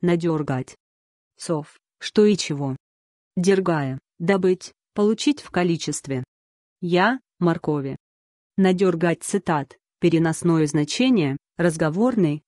надергать. Сов, что и чего. Дергая, добыть, получить в количестве. Я, моркови. Надергать цитат, переносное значение, разговорный,